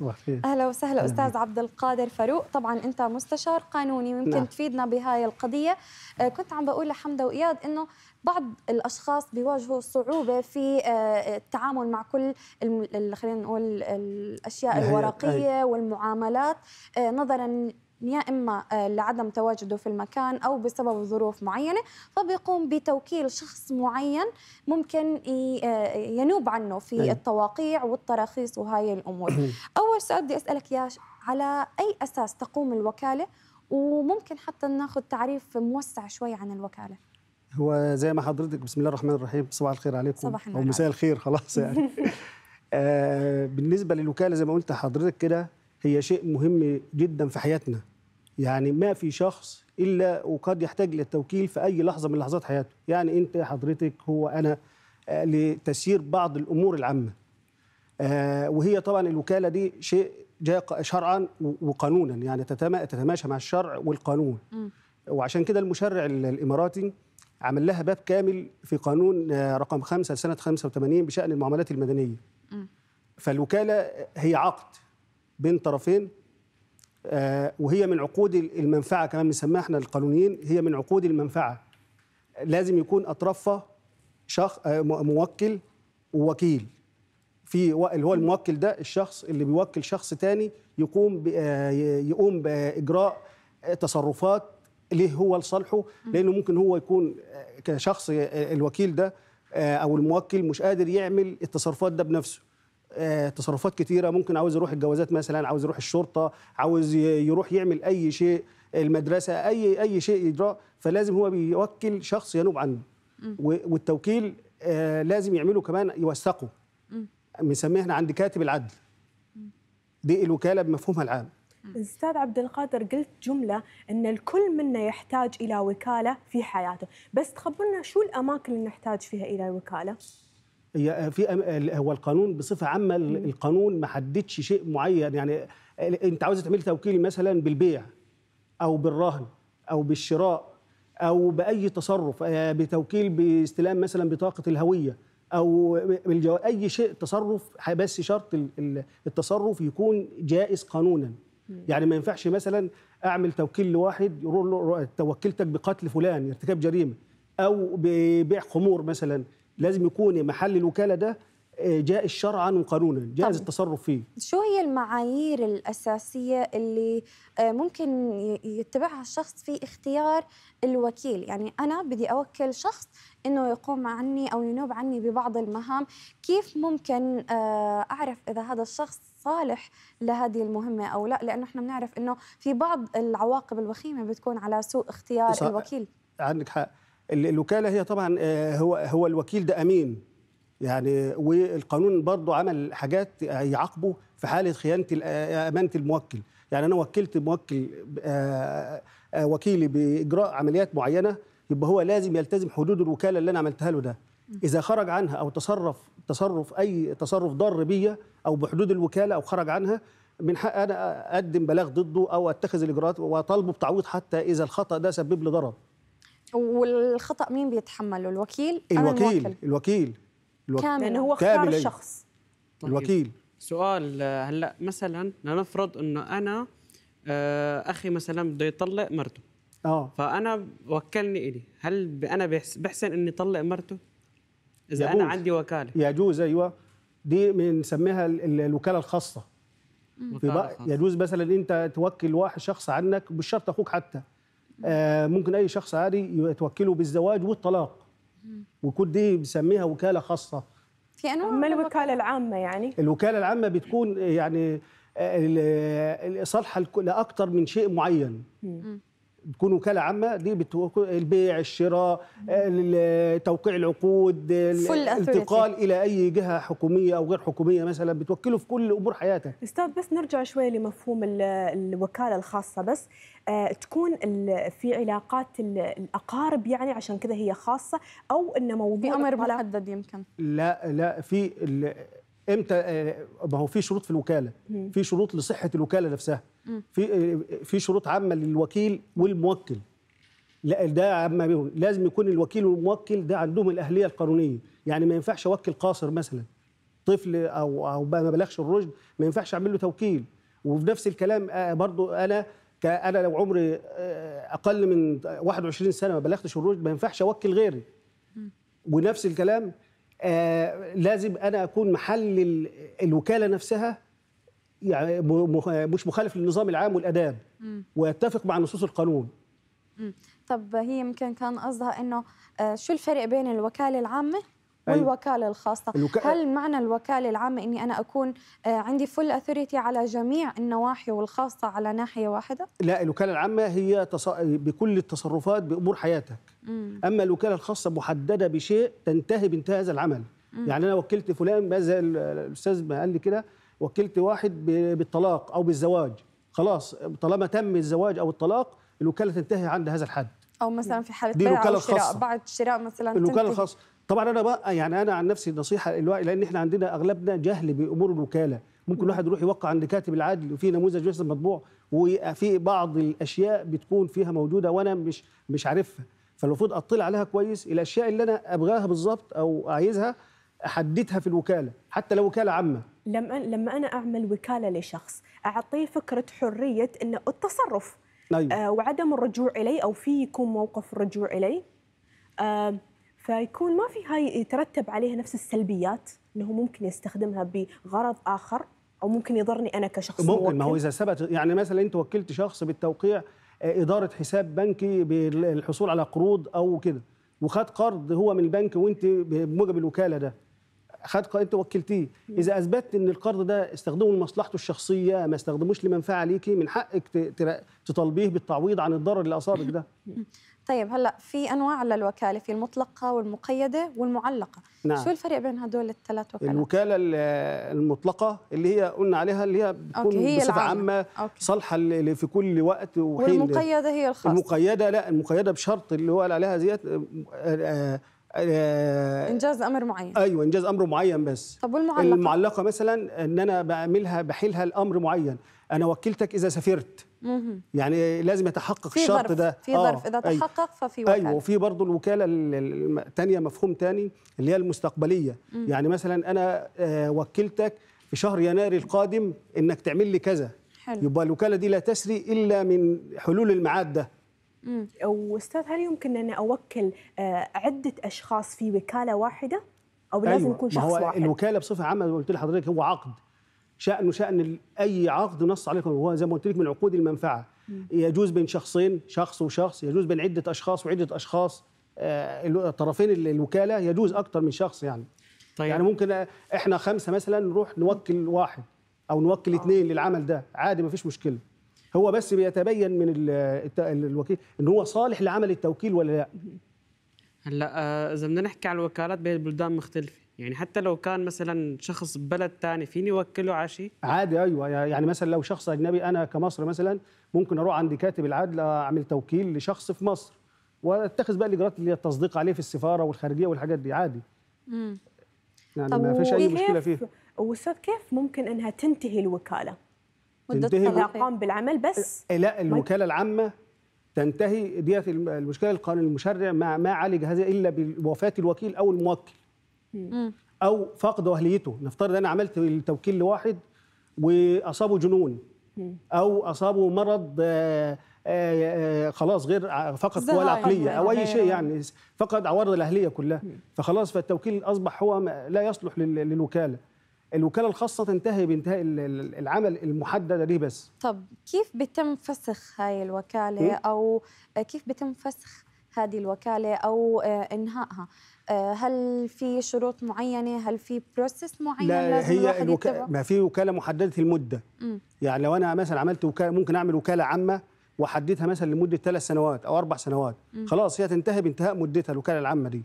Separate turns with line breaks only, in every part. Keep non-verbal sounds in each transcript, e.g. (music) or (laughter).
صباح الخير اهلا وسهلا أهلا. استاذ
عبد القادر فاروق طبعا انت مستشار قانوني ويمكن نعم. تفيدنا بهاي القضيه آه، كنت عم بقول لحمده واياد انه بعض الاشخاص بيواجهوا صعوبه في آه، التعامل مع كل خلينا نقول الاشياء الورقيه والمعاملات آه، نظرا يا إما آه، لعدم تواجده في المكان أو بسبب ظروف معينة فبيقوم بتوكيل شخص معين ممكن آه، ينوب عنه في أي. نعم. التواقيع والتراخيص وهاي الأمور أول سؤال بدي أسألك يا على أي أساس تقوم الوكالة وممكن حتى ناخذ تعريف موسع شوي عن الوكالة
هو زي ما حضرتك بسم الله الرحمن الرحيم صباح الخير عليكم صباح أو مساء الخير خلاص يعني (laughs) آه بالنسبة للوكالة زي ما قلت حضرتك كده هي شيء مهم جدا في حياتنا يعني ما في شخص الا وقد يحتاج للتوكيل في اي لحظه من لحظات حياته يعني انت حضرتك هو انا آه، لتسيير بعض الامور العامه آه، وهي طبعا الوكاله دي شيء جاء شرعا وقانونا يعني تتماشى مع الشرع والقانون وعشان كده المشرع الاماراتي عمل لها باب كامل في قانون آه، رقم 5 سنه 85 بشان المعاملات المدنيه فالوكاله هي عقد بين طرفين آه، وهي من عقود المنفعه كمان بنسميها احنا القانونيين هي من عقود المنفعه لازم يكون اطرافها شخص آه، موكل ووكيل في اللي هو الموكل ده الشخص اللي بيوكل شخص تاني يقوم آه، يقوم باجراء تصرفات ليه هو لصالحه لانه ممكن هو يكون كشخص الوكيل ده او الموكل مش قادر يعمل التصرفات ده بنفسه آه، تصرفات كتيره ممكن عاوز يروح الجوازات مثلا عاوز يروح الشرطه عاوز يروح يعمل اي شيء المدرسه اي اي شيء يجرى فلازم هو بيوكل شخص ينوب عنه والتوكيل آه، لازم يعمله كمان يوثقه بنسميه احنا عند كاتب العدل دي الوكاله بمفهومها العام
استاذ عبد القادر قلت جمله ان الكل منا يحتاج الى وكاله في حياته بس تخبرنا شو الاماكن اللي نحتاج فيها الى وكاله
هي في هو القانون بصفه عامه القانون ما حددش شيء معين يعني انت عاوز تعمل توكيل مثلا بالبيع او بالرهن او بالشراء او باي تصرف آه، بتوكيل باستلام مثلا بطاقه الهويه او بالجو... اي شيء تصرف بس شرط التصرف يكون جائز قانونا يعني ما ينفعش مثلا اعمل توكيل لواحد يقول له توكلتك بقتل فلان ارتكاب جريمه او ببيع خمور مثلا لازم يكون محل الوكاله ده آه، جائز شرعا وقانونا جائز التصرف فيه
شو هي المعايير الأساسية اللي آه، ممكن يتبعها الشخص في اختيار الوكيل يعني أنا بدي أوكل شخص أنه يقوم عني أو ينوب عني ببعض المهام كيف ممكن آه، أعرف إذا هذا الشخص صالح لهذه المهمة أو لا لأنه إحنا بنعرف أنه في بعض العواقب الوخيمة بتكون على سوء اختيار الوكيل
عندك حق الوكاله هي طبعا آه، هو هو الوكيل ده امين يعني والقانون برضه عمل حاجات يعاقبه في حاله خيانه آه، امانه الموكل يعني انا وكلت موكل آه، وكيلي باجراء عمليات معينه يبقى هو لازم يلتزم حدود الوكاله اللي انا عملتها له ده اذا خرج عنها او تصرف تصرف اي تصرف ضار بيا او بحدود الوكاله او خرج عنها من حق انا اقدم بلاغ ضده او اتخذ الاجراءات واطالبه بتعويض حتى اذا الخطا ده سبب لي ضرر
والخطا مين بيتحمله الوكيل الوكيل الوكيل,
الوكيل الوكيل كامل يعني هو اختار الشخص
الوكيل طيب، سؤال آه، هلا مثلا لنفرض انه انا آه، اخي مثلا بده يطلق مرته اه فانا وكلني الي هل انا بحسن اني اطلق مرته اذا يجوز. انا عندي وكاله
يجوز ايوه دي بنسميها الوكاله الخاصه يجوز مثلا انت توكل واحد شخص عنك مش شرط اخوك حتى آه، ممكن اي شخص عادي يتوكله بالزواج والطلاق وكل دي بنسميها وكاله خاصه
في انواع ما الوكاله العامه يعني
الوكاله العامه بتكون يعني آه، آه، صالحه لاكثر من شيء معين تكون وكاله عامه دي البيع الشراء توقيع العقود الانتقال الى اي جهه حكوميه او غير حكوميه مثلا بتوكله في كل امور حياته
استاذ بس نرجع شوي لمفهوم الوكاله الخاصه بس آه، تكون في علاقات الاقارب يعني عشان كذا هي خاصه او ان موضوع في امر محدد
يمكن
لا لا في امتى آه، ما هو في شروط في الوكاله في شروط لصحه الوكاله نفسها في آه، في شروط عامه للوكيل والموكل لا ده عامه بيهم لازم يكون الوكيل والموكل ده عندهم الاهليه القانونيه يعني ما ينفعش اوكل قاصر مثلا طفل او او ما بلغش الرشد ما ينفعش اعمل له توكيل وفي نفس الكلام آه، برضو انا انا لو عمري اقل من 21 سنه ما بلغتش الرشد ما ينفعش اوكل غيري ونفس الكلام آه، لازم انا اكون محل الوكاله نفسها يعني مش مخالف للنظام العام والاداب ويتفق مع نصوص القانون
طب هي يمكن كان قصدها انه آه، شو الفرق بين الوكاله العامه أيوة. والوكاله الخاصه الوك... هل معنى الوكاله العامه اني انا اكون آه، عندي فل اثوريتي على جميع النواحي والخاصه على ناحيه واحده
لا الوكاله العامه هي تص... بكل التصرفات بامور حياتك مم. اما الوكاله الخاصه محدده بشيء تنتهي بانتهاء هذا العمل مم. يعني انا وكلت فلان زي الاستاذ ما قال لي كده وكلت واحد بالطلاق او بالزواج خلاص طالما تم الزواج او الطلاق الوكاله تنتهي عند هذا الحد
او مثلا في حاله بيع او شراء بعد شراء مثلا الوكاله الخاصه
طبعا انا بقى يعني انا عن نفسي نصيحه الوعي لان احنا عندنا اغلبنا جهل بامور الوكاله ممكن الواحد يروح يوقع عند كاتب العدل وفي نموذج يحسن مطبوع وفي بعض الاشياء بتكون فيها موجوده وانا مش مش عارفها فالمفروض اطلع عليها كويس الاشياء اللي انا ابغاها بالظبط او عايزها احددها في الوكاله حتى لو وكاله عامه
لما لما انا اعمل وكاله لشخص اعطيه فكره حريه ان التصرف أيوه. آه وعدم الرجوع الي او في يكون موقف الرجوع الي آه فيكون ما في هاي يترتب عليها نفس السلبيات انه ممكن يستخدمها بغرض اخر او ممكن يضرني انا كشخص ممكن موكل. ما هو اذا
ثبت يعني مثلا انت وكلت شخص بالتوقيع آه، اداره حساب بنكي بالحصول على قروض او كده وخد قرض هو من البنك وانت بموجب الوكاله ده خد انت وكلتيه اذا اثبتت ان القرض ده استخدمه لمصلحته الشخصيه ما استخدموش لمنفعه ليكي من حقك تطالبيه بالتعويض عن الضرر اللي اصابك ده (laughs)
طيب هلا في انواع للوكاله في المطلقه والمقيده والمعلقه نعم. شو الفرق بين هدول الثلاث وكالات
الوكاله المطلقه اللي هي قلنا عليها اللي هي بتكون هي بصفه عامه صالحه اللي في كل وقت وحين والمقيده هي الخاصه المقيده لا المقيده بشرط اللي هو قال عليها زياد آه، آه، آه، انجاز امر معين ايوه انجاز امر معين بس طب والمعلقه المعلقه مثلا ان انا بعملها بحيلها لامر معين انا وكلتك اذا سافرت يعني لازم يتحقق في الشرط ده في ظرف آه اذا أيوه. تحقق
ففي وكاله ايوه وفي
برضه الوكاله الثانيه مفهوم ثاني اللي هي المستقبليه مم. يعني مثلا انا آه، وكلتك في شهر يناير القادم انك تعمل لي كذا حلو. يبقى الوكاله دي لا تسري الا من حلول الميعاد ده
واستاذ هل يمكن ان اوكل آه، عده اشخاص في وكاله واحده
او لازم أيوة. يكون شخص ما هو واحد الوكاله بصفه عامه قلت لحضرتك هو عقد شأنه شأن أي عقد نص عليه هو زي ما قلت لك من عقود المنفعة يجوز بين شخصين شخص وشخص يجوز بين عدة أشخاص وعدة أشخاص آه، طرفين الوكالة يجوز أكثر من شخص يعني طيب. يعني ممكن إحنا خمسة مثلا نروح نوكل واحد أو نوكل اثنين آه. للعمل ده عادي ما فيش مشكلة هو بس بيتبين من الوكيل ان هو صالح لعمل التوكيل ولا لا
هلا آه، اذا بدنا نحكي على الوكالات بين البلدان مختلفه يعني حتى لو كان مثلا شخص بلد ثاني فيني اوكله عشي
عادي ايوه يعني مثلا لو شخص اجنبي انا كمصر مثلا ممكن اروح عند كاتب العدل اعمل توكيل لشخص في مصر واتخذ بقى الاجراءات اللي هي التصديق عليه في السفاره والخارجيه والحاجات دي عادي امم يعني ما فيش اي مشكله فيه
واستاذ كيف ممكن انها تنتهي الوكاله
تنتهي مده قام
بالعمل بس
لا الوكاله العامه تنتهي ديت المشكله القانون المشرع ما ما عالج هذا الا بوفاه الوكيل او الموكل او فقد اهليته نفترض انا عملت التوكيل لواحد واصابه جنون او اصابه مرض آه، آه، آه، خلاص غير فقد قوى العقليه او اي شيء يعني فقد عوارض الاهليه كلها فخلاص فالتوكيل اصبح هو لا يصلح للوكاله الوكاله الخاصه تنتهي بانتهاء العمل المحدد ليه بس
طب كيف بيتم فسخ هاي الوكاله إيه؟ او كيف بيتم فسخ هذه الوكاله او آه، انهائها آه، هل في شروط معينه هل في بروسيس معين لا لازم هي الوك...
ما في وكاله محدده المده م. يعني لو انا مثلا عملت وكاله ممكن اعمل وكاله عامه وحددها مثلا لمده ثلاث سنوات او اربع سنوات م. خلاص هي تنتهي بانتهاء مدتها الوكاله العامه دي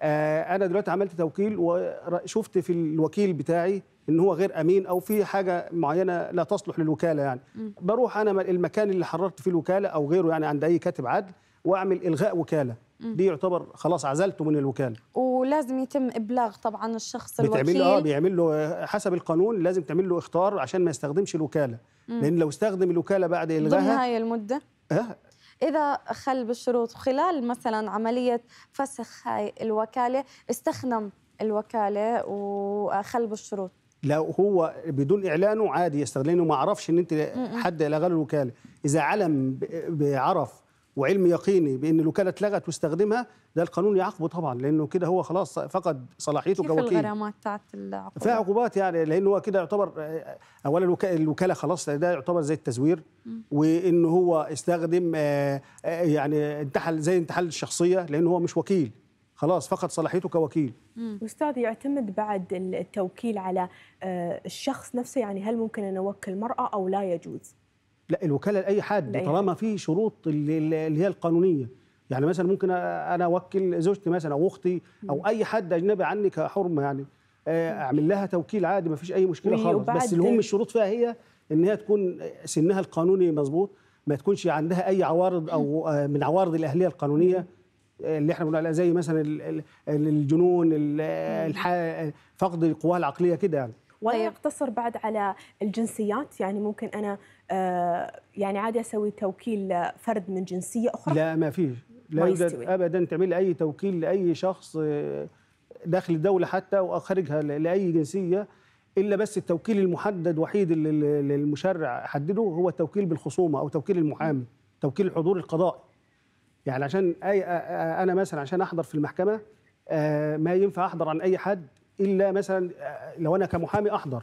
آه انا دلوقتي عملت توكيل وشفت في الوكيل بتاعي ان هو غير امين او في حاجه معينه لا تصلح للوكاله يعني م. بروح انا المكان اللي حررت فيه الوكاله او غيره يعني عند اي كاتب عدل واعمل الغاء وكاله دي يعتبر خلاص عزلته من الوكاله
ولازم يتم ابلاغ طبعا الشخص الوكيل بتعمل له اه
بيعمل له آه، حسب القانون لازم تعمل له اختار عشان ما يستخدمش الوكاله مم. لان لو استخدم الوكاله بعد الغاء ضمن هاي المده آه
إذا خل بالشروط خلال مثلا عملية فسخ هاي الوكالة استخدم الوكالة وخل بالشروط
لو هو بدون اعلانه عادي يستغل لانه ما عرفش ان انت حد الغى له الوكاله اذا علم بعرف وعلم يقيني بان لو كانت لغت واستخدمها ده القانون يعاقبه طبعا لانه كده هو خلاص فقد صلاحيته كوكيل كيف الغرامات
بتاعت العقوبات؟
فيها عقوبات يعني لان هو كده يعتبر اولا الوكاله خلاص ده يعتبر زي التزوير وان هو استخدم آه، آه، يعني انتحل زي انتحال الشخصيه لان هو مش وكيل خلاص فقد صلاحيته كوكيل
استاذ يعتمد بعد التوكيل على آه، الشخص نفسه يعني هل ممكن انا اوكل
مراه او لا يجوز لا الوكاله لاي حد طالما في شروط اللي هي القانونيه يعني مثلا ممكن انا اوكل زوجتي مثلا او اختي او اي حد اجنبي عني كحرمه يعني آه، اعمل لها توكيل عادي ما فيش اي مشكله خالص بس اللي هم الشروط فيها هي ان هي تكون سنها القانوني مظبوط ما تكونش عندها اي عوارض او آه، من عوارض الاهليه القانونيه آه، اللي احنا بنقول عليها زي مثلا الجنون فقد القواه العقليه كده يعني
ولا طيب. يقتصر بعد على الجنسيات يعني ممكن انا يعني عادي اسوي توكيل لفرد من جنسيه اخرى؟
لا ما فيش لا يوجد ابدا تعمل اي توكيل لاي شخص آه، داخل الدوله حتى وخارجها لاي جنسيه الا بس التوكيل المحدد وحيد اللي المشرع حدده هو التوكيل بالخصومه او توكيل المحامي توكيل الحضور القضائي يعني عشان أي انا مثلا عشان احضر في المحكمه آه، ما ينفع احضر عن اي حد الا مثلا آه، لو انا كمحامي احضر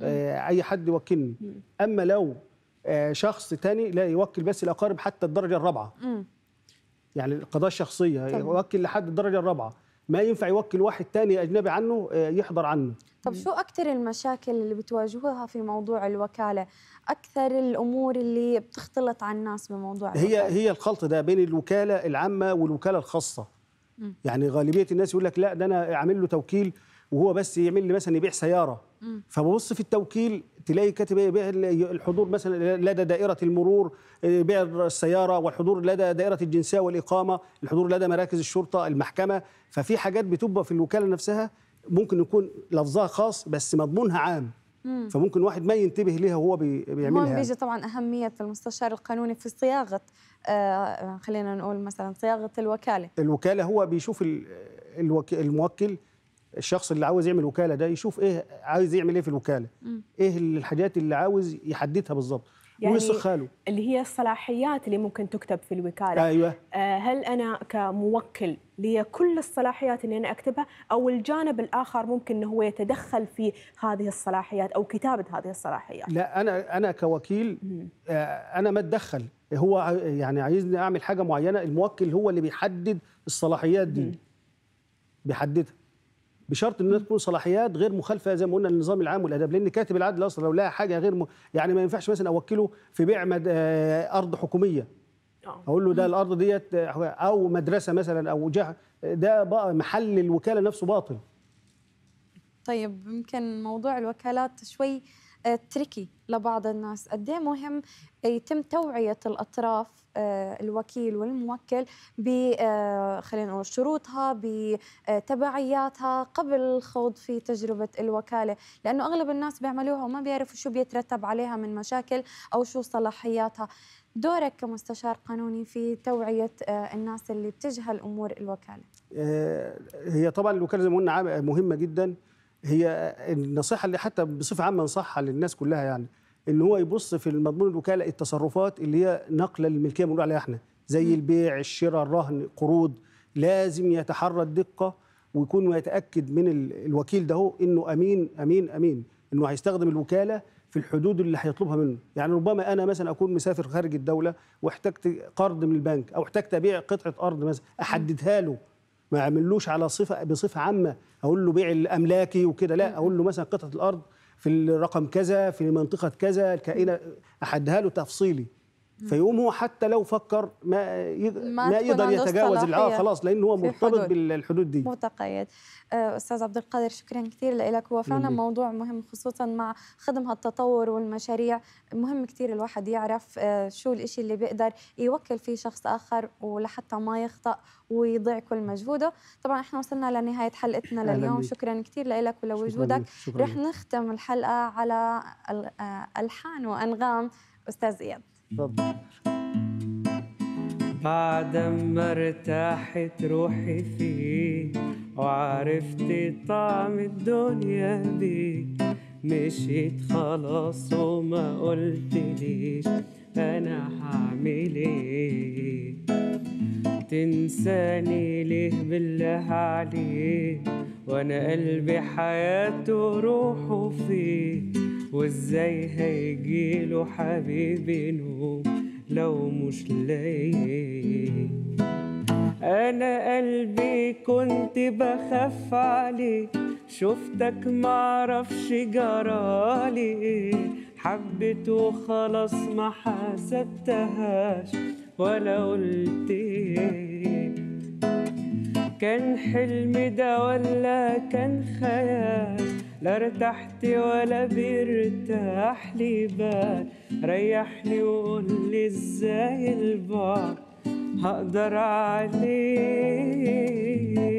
اي حد يوكلني اما لو آه، شخص تاني لا يوكل بس الاقارب حتى الدرجه الرابعه يعني القضايا الشخصيه طبعا. يوكل لحد الدرجه الرابعه ما ينفع يوكل واحد تاني اجنبي عنه آه، يحضر عنه
طب شو اكثر المشاكل اللي بتواجهوها في موضوع الوكاله اكثر الامور اللي بتختلط على الناس بموضوع الوكالة.
هي هي الخلط ده بين الوكاله العامه والوكاله الخاصه م. يعني غالبيه الناس يقول لك لا ده انا عامل له توكيل وهو بس يعمل لي مثلا يبيع سياره م. فببص في التوكيل تلاقي كاتب إيه؟ بيع الحضور مثلا لدى دائره المرور إيه، بيع السياره والحضور لدى دائره الجنسيه والاقامه الحضور لدى مراكز الشرطه المحكمه ففي حاجات بتبقى في الوكاله نفسها ممكن يكون لفظها خاص بس مضمونها عام مم. فممكن واحد ما ينتبه ليها وهو بيعملها هون بيجي
طبعا اهميه المستشار القانوني في صياغه آه خلينا نقول مثلا صياغه الوكاله
الوكاله هو بيشوف الموكل الشخص اللي عاوز يعمل وكاله ده يشوف ايه عايز يعمل ايه في الوكاله مم. ايه الحاجات اللي عاوز يحددها بالظبط يعني ويسخاله
اللي هي الصلاحيات اللي ممكن تكتب في الوكاله ايوه آه هل انا كموكل لي كل الصلاحيات اللي انا اكتبها او الجانب الاخر ممكن انه هو يتدخل في هذه الصلاحيات او كتابه هذه الصلاحيات
لا انا انا كوكيل آه انا ما اتدخل هو يعني عايزني اعمل حاجه معينه الموكل هو اللي بيحدد الصلاحيات دي مم. بيحددها بشرط انها تكون صلاحيات غير مخالفه زي ما قلنا للنظام العام والاداب لان كاتب العدل اصلا لو لقى حاجه غير م... يعني ما ينفعش مثلا اوكله في بيع مد... آه، ارض حكوميه آه. اقول له ده الارض ديت آه، او مدرسه مثلا او جهه ده بقى محل الوكاله نفسه باطل
طيب يمكن موضوع الوكالات شوي آه، تريكي لبعض الناس قد إيه مهم يتم توعية الأطراف آه، الوكيل والموكل ب آه، خلينا نقول شروطها بتبعياتها قبل الخوض في تجربة الوكالة لأنه أغلب الناس بيعملوها وما بيعرفوا شو بيترتب عليها من مشاكل أو شو صلاحياتها دورك كمستشار قانوني في توعية الناس اللي بتجهل أمور الوكالة
هي طبعا الوكالة زي ما قلنا مهمة جداً هي النصيحه اللي حتى بصفه عامه انصحها للناس كلها يعني ان هو يبص في المضمون الوكاله التصرفات اللي هي نقل الملكيه بنقول عليها احنا زي البيع الشراء الرهن قروض لازم يتحرى الدقه ويكون ويتاكد من الوكيل ده انه امين امين امين انه هيستخدم الوكاله في الحدود اللي هيطلبها منه يعني ربما انا مثلا اكون مسافر خارج الدوله واحتجت قرض من البنك او احتجت ابيع قطعه ارض مثلا احددها له ما اعملوش على صفه بصفه عامه اقول له بيع الاملاكي وكده لا اقول له مثلا قطعه الارض في الرقم كذا في منطقه كذا الكائنه احدها له تفصيلي فيقوم هو حتى لو فكر ما يد... ما, ما يقدر يتجاوز العاقه خلاص لان هو مرتبط بالحدود دي
متقيد آه، استاذ عبد القادر شكرا كثير لك هو فعلا نعم. موضوع مهم خصوصا مع خدم هالتطور والمشاريع مهم كثير الواحد يعرف آه، شو الإشي اللي بيقدر يوكل فيه شخص اخر ولحتى ما يخطا ويضيع كل مجهوده طبعا احنا وصلنا لنهايه حلقتنا لليوم شكرا كثير لك ولوجودك رح نختم الحلقه على آه، الحان وانغام استاذ اياد
اتفضل بعد ما ارتاحت روحي فيك وعرفت طعم الدنيا بيك مشيت خلاص وما قلتليش انا هعمل ايه تنساني ليه بالله عليك وانا قلبي حياته روحه فيك وازاي هيجيله حبيبي نوم لو مش لاقيه انا قلبي كنت بخاف عليه شفتك معرفش جرالي ايه حبيت وخلاص ما حسبتهاش ولا قلت ايه كان حلم ده ولا كان خيال لا ارتحت ولا بيرتاح لي بال ريحني وقول لي ازاي البار هقدر عليه